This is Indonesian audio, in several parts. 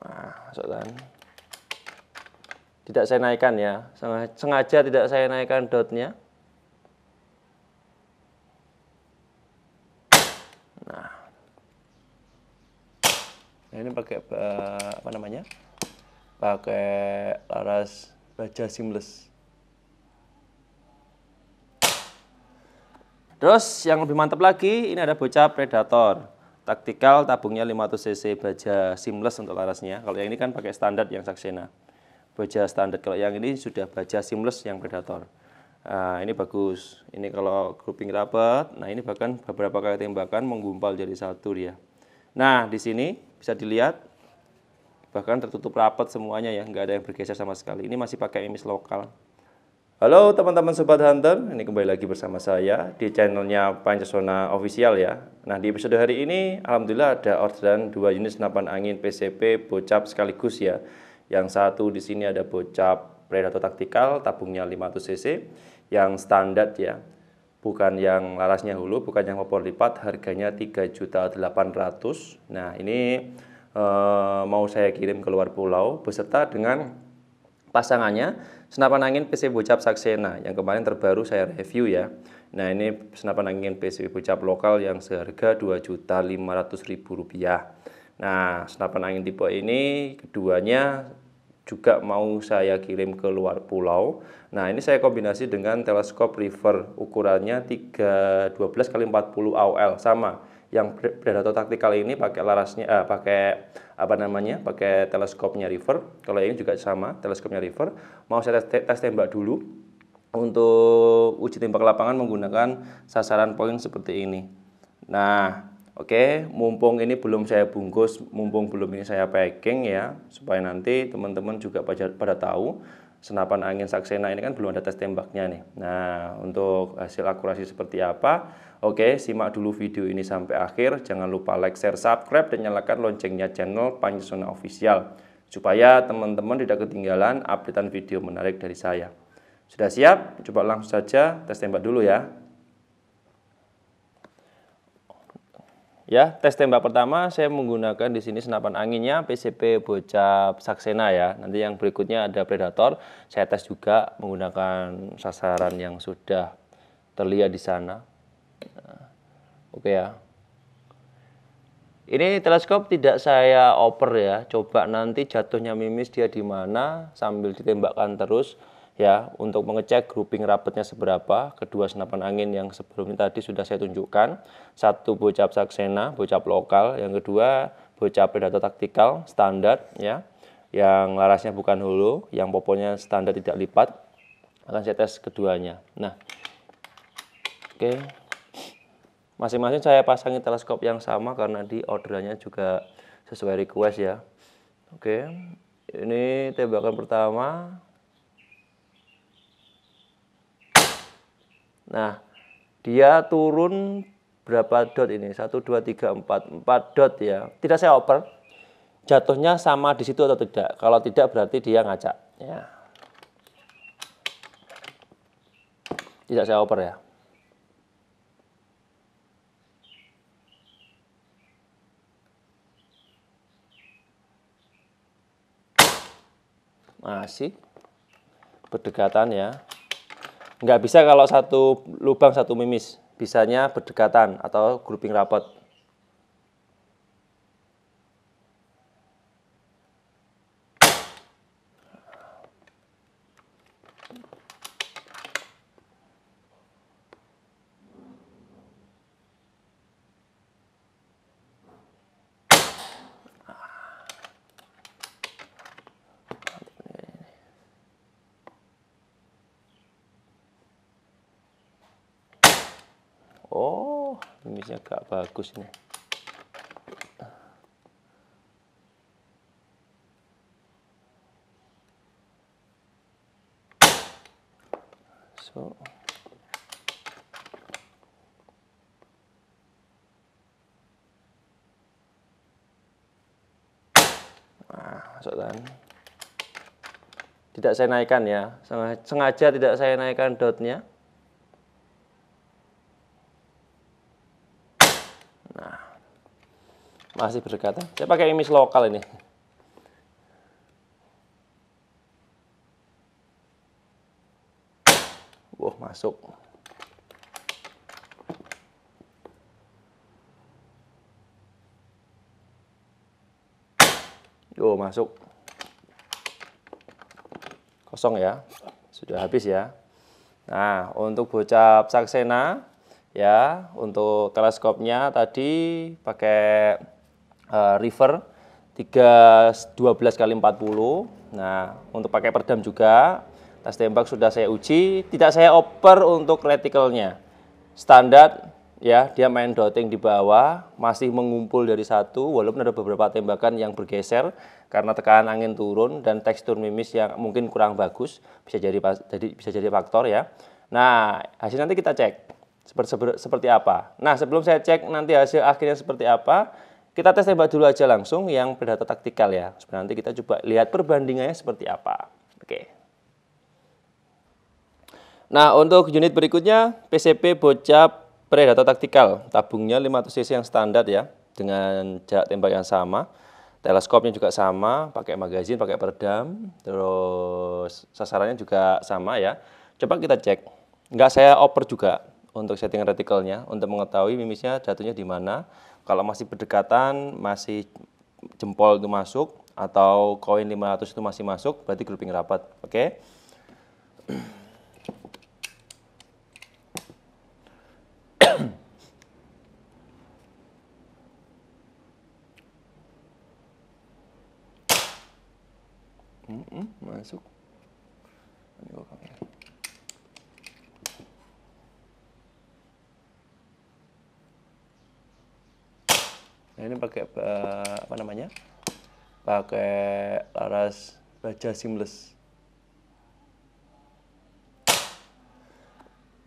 Nah, masukkan. Tidak saya naikkan ya. Sengaja tidak saya naikkan dotnya. Nah. Nah, ini pakai apa namanya? Pakai laras baja seamless. Terus yang lebih mantap lagi, ini ada bocah predator. Taktikal tabungnya 500 cc baja seamless untuk larasnya. Kalau yang ini kan pakai standar yang saksena, Baja standar. Kalau yang ini sudah baja seamless yang Predator. Nah, ini bagus. Ini kalau grouping rapat, nah ini bahkan beberapa kali tembakan menggumpal jadi satu dia. Nah, di sini bisa dilihat bahkan tertutup rapat semuanya ya, nggak ada yang bergeser sama sekali. Ini masih pakai emis lokal. Halo teman-teman Sobat Hunter, ini kembali lagi bersama saya di channelnya Pancasona Official ya. Nah di episode hari ini, Alhamdulillah ada orderan dua unit senapan angin PCP bocap sekaligus ya. Yang satu di sini ada bocap Predator Taktikal, tabungnya 500cc, yang standar ya. Bukan yang larasnya hulu, bukan yang popor lipat, harganya 3.800. Nah ini eh, mau saya kirim ke luar pulau beserta dengan Pasangannya senapan angin PC Bocap Saksena yang kemarin terbaru saya review ya. Nah ini senapan angin PC Bocap lokal yang seharga Rp2.500.000. Nah senapan angin tipe ini keduanya juga mau saya kirim ke luar pulau. Nah, ini saya kombinasi dengan teleskop river ukurannya 312 x 40 AOL sama yang predator taktikal ini pakai larasnya uh, pakai apa namanya pakai teleskopnya river kalau ini juga sama teleskopnya river mau saya tes, tes tembak dulu untuk uji tembak lapangan menggunakan sasaran poin seperti ini nah oke okay, mumpung ini belum saya bungkus mumpung belum ini saya packing ya supaya nanti teman-teman juga pada, pada tahu senapan angin saksena ini kan belum ada tes tembaknya nih. Nah, untuk hasil akurasi seperti apa? Oke, simak dulu video ini sampai akhir. Jangan lupa like, share, subscribe, dan nyalakan loncengnya channel Panjusona Official. Supaya teman-teman tidak ketinggalan updatean video menarik dari saya. Sudah siap? Coba langsung saja tes tembak dulu ya. Ya, tes tembak pertama saya menggunakan di sini senapan anginnya PCP Bocap Saksena ya. Nanti yang berikutnya ada Predator. Saya tes juga menggunakan sasaran yang sudah terlihat di sana. Nah, oke ya. Ini teleskop tidak saya oper ya. Coba nanti jatuhnya mimis dia di mana sambil ditembakkan terus ya untuk mengecek grouping rapetnya seberapa kedua senapan angin yang sebelumnya tadi sudah saya tunjukkan satu bocap saksena bocap lokal yang kedua bocap predator taktikal standar ya yang larasnya bukan hulu yang poponya standar tidak lipat akan saya tes keduanya nah oke masing-masing saya pasangi teleskop yang sama karena di orderannya juga sesuai request ya oke ini tembakan pertama Nah, dia turun berapa dot ini? 1, 2, 3, 4. 4 dot ya. Tidak saya oper. Jatuhnya sama di situ atau tidak? Kalau tidak berarti dia ngacak. Ya. Tidak saya oper ya. Masih berdekatan ya. Nggak bisa kalau satu lubang satu mimis, bisanya berdekatan atau grouping rapat Oh, tumisnya agak bagus ini. So. Nah, kan? tidak saya naikkan ya sengaja tidak saya naikkan dotnya Masih berdekatan. Saya pakai imis lokal ini. Wah, masuk. Yo, masuk. Kosong ya. Sudah habis ya. Nah, untuk bocap saksena ya, untuk teleskopnya tadi pakai uh, river 3 12 kali 40. Nah, untuk pakai perdam juga tas tembak sudah saya uji, tidak saya oper untuk reticle nya Standar ya, dia main dotting di bawah, masih mengumpul dari satu walaupun ada beberapa tembakan yang bergeser karena tekanan angin turun dan tekstur mimis yang mungkin kurang bagus, bisa jadi jadi bisa jadi faktor ya. Nah, hasil nanti kita cek seperti apa. Nah, sebelum saya cek nanti hasil akhirnya seperti apa, kita tes tembak dulu aja langsung yang berdata taktikal ya. Sebenarnya nanti kita coba lihat perbandingannya seperti apa. Oke. Nah, untuk unit berikutnya PCP bocap predata taktikal. Tabungnya 500 cc yang standar ya dengan jarak tembak yang sama. Teleskopnya juga sama, pakai magazin, pakai peredam, terus sasarannya juga sama ya. Coba kita cek. Enggak saya oper juga untuk setting reticle-nya, untuk mengetahui mimisnya jatuhnya di mana kalau masih berdekatan, masih jempol itu masuk atau koin 500 itu masih masuk, berarti grouping rapat. Oke. Okay? Hmm, hmm, masuk. ini pakai eh, apa namanya pakai laras baja seamless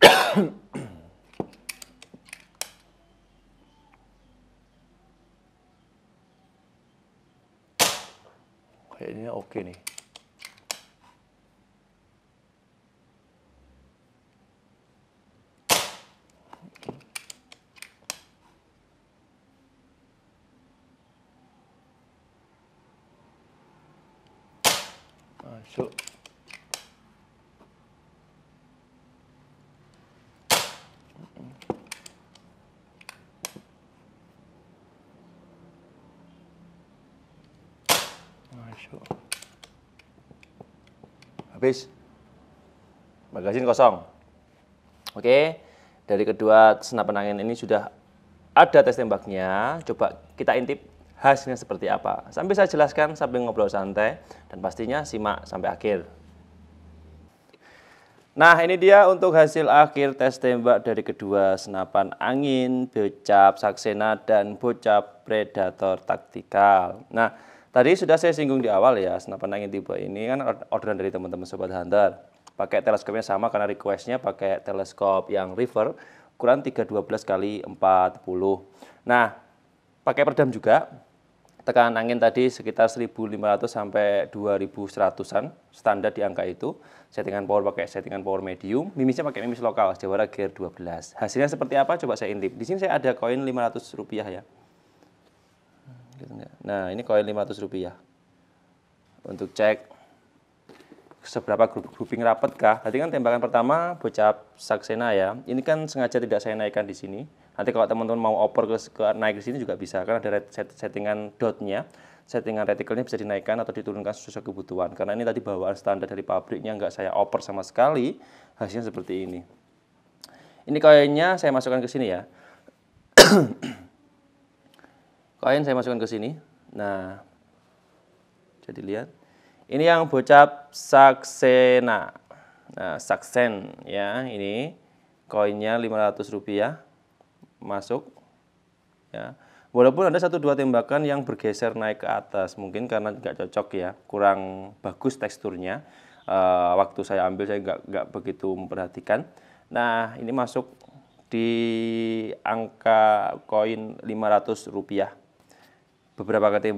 kayaknya oke okay nih masuk masuk habis magazin kosong oke dari kedua senapan angin ini sudah ada tes tembaknya coba kita intip hasilnya seperti apa. Sampai saya jelaskan sambil ngobrol santai dan pastinya simak sampai akhir. Nah ini dia untuk hasil akhir tes tembak dari kedua senapan angin, bocap saksena, dan bocap predator taktikal. Nah tadi sudah saya singgung di awal ya, senapan angin tipe ini kan orderan dari teman-teman Sobat Hunter. Pakai teleskopnya sama karena requestnya pakai teleskop yang river, ukuran 312 kali 40. Nah pakai peredam juga, tekanan angin tadi sekitar 1500 sampai 2100-an, standar di angka itu. Settingan power pakai settingan power medium, mimisnya pakai mimis lokal, Jawara Gear 12. Hasilnya seperti apa? Coba saya intip. Di sini saya ada koin 500 rupiah ya. Nah, ini koin 500 rupiah. Untuk cek seberapa grup grouping rapat kah? Tadi kan tembakan pertama bocah Saksena ya. Ini kan sengaja tidak saya naikkan di sini Nanti kalau teman-teman mau oper ke, ke naik ke sini juga bisa, karena ada set, settingan dotnya, settingan retikelnya bisa dinaikkan atau diturunkan sesuai kebutuhan. Karena ini tadi bawaan standar dari pabriknya, nggak saya oper sama sekali, hasilnya seperti ini. Ini koinnya saya masukkan ke sini ya. koin saya masukkan ke sini. Nah, jadi lihat. Ini yang bocap Saksena. Nah, Saksen ya, ini koinnya 500 rupiah masuk ya walaupun ada satu dua tembakan yang bergeser naik ke atas mungkin karena nggak cocok ya kurang bagus teksturnya uh, waktu saya ambil saya nggak nggak begitu memperhatikan nah ini masuk di angka koin 500 rupiah beberapa kali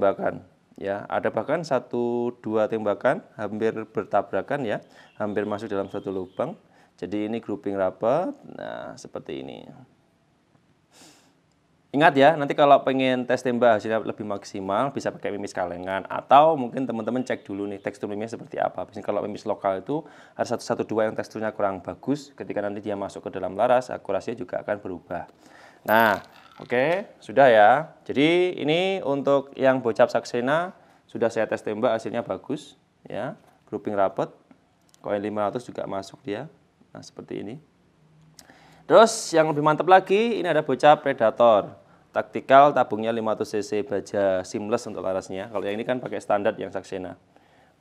ya ada bahkan satu dua tembakan hampir bertabrakan ya hampir masuk dalam satu lubang jadi ini grouping rapat nah seperti ini Ingat ya, nanti kalau pengen tes tembak hasilnya lebih maksimal, bisa pakai mimis kalengan. Atau mungkin teman-teman cek dulu nih tekstur mimisnya seperti apa. Biasanya kalau mimis lokal itu ada satu, satu dua yang teksturnya kurang bagus. Ketika nanti dia masuk ke dalam laras, akurasinya juga akan berubah. Nah, oke, okay, sudah ya. Jadi ini untuk yang bocap saksena, sudah saya tes tembak hasilnya bagus. ya Grouping rapet, koin 500 juga masuk dia. Nah, seperti ini. Terus yang lebih mantap lagi, ini ada bocap predator taktikal tabungnya 500 cc baja seamless untuk larasnya. Kalau yang ini kan pakai standar yang saksena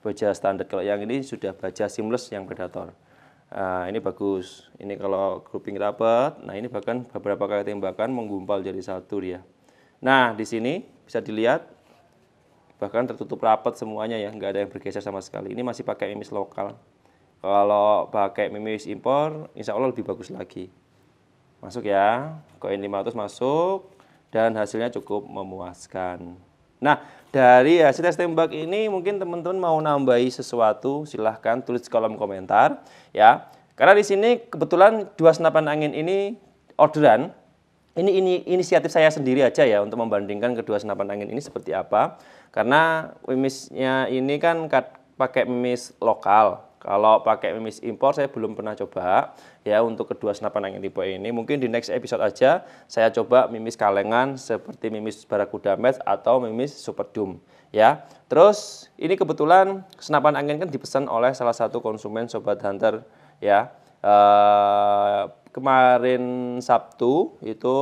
Baja standar. Kalau yang ini sudah baja seamless yang Predator. nah, ini bagus. Ini kalau grouping rapat, nah ini bahkan beberapa kali tembakan menggumpal jadi satu dia. Nah, di sini bisa dilihat bahkan tertutup rapat semuanya ya, nggak ada yang bergeser sama sekali. Ini masih pakai mimis lokal. Kalau pakai mimis impor, insya Allah lebih bagus lagi. Masuk ya, koin 500 masuk, dan hasilnya cukup memuaskan. Nah, dari hasil tes tembak ini mungkin teman-teman mau nambahi sesuatu, silahkan tulis di kolom komentar ya. Karena di sini kebetulan dua senapan angin ini orderan. Ini ini inisiatif saya sendiri aja ya untuk membandingkan kedua senapan angin ini seperti apa. Karena mimisnya ini kan pakai mimis lokal kalau pakai mimis impor saya belum pernah coba ya untuk kedua senapan angin tipe ini. Mungkin di next episode aja saya coba mimis kalengan seperti mimis barakuda match atau mimis super doom ya. Terus ini kebetulan senapan angin kan dipesan oleh salah satu konsumen sobat hunter ya. Uh, kemarin Sabtu itu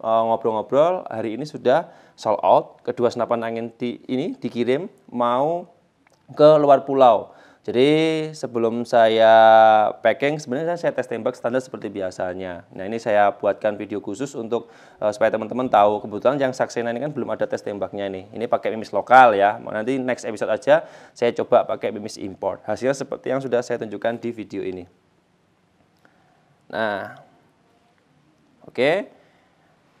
eh, ngobrol-ngobrol, uh, hari ini sudah sold out. Kedua senapan angin di, ini dikirim mau ke luar pulau. Jadi sebelum saya packing sebenarnya saya tes tembak standar seperti biasanya. Nah ini saya buatkan video khusus untuk uh, supaya teman-teman tahu kebetulan yang saksena ini kan belum ada tes tembaknya ini. Ini pakai mimis lokal ya. Nanti next episode aja saya coba pakai mimis import. Hasilnya seperti yang sudah saya tunjukkan di video ini. Nah, oke. Okay.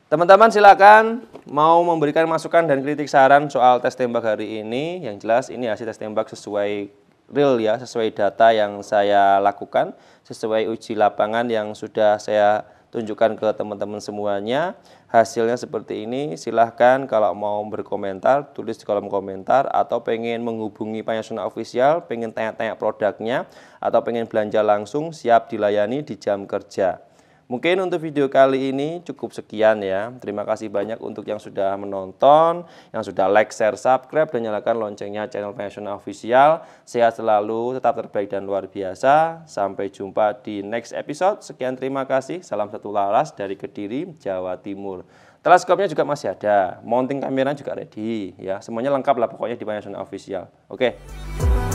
Teman-teman silakan mau memberikan masukan dan kritik saran soal tes tembak hari ini. Yang jelas ini hasil tes tembak sesuai real ya, sesuai data yang saya lakukan, sesuai uji lapangan yang sudah saya tunjukkan ke teman-teman semuanya. Hasilnya seperti ini, silahkan kalau mau berkomentar, tulis di kolom komentar, atau pengen menghubungi Panyasuna Official, pengen tanya-tanya produknya, atau pengen belanja langsung, siap dilayani di jam kerja. Mungkin untuk video kali ini cukup sekian ya. Terima kasih banyak untuk yang sudah menonton, yang sudah like, share, subscribe, dan nyalakan loncengnya channel Fashion Official. Sehat selalu, tetap terbaik dan luar biasa. Sampai jumpa di next episode. Sekian terima kasih. Salam satu laras dari Kediri, Jawa Timur. Teleskopnya juga masih ada, mounting kamera juga ready ya. Semuanya lengkap lah pokoknya di Pensiun Official. Oke. Okay.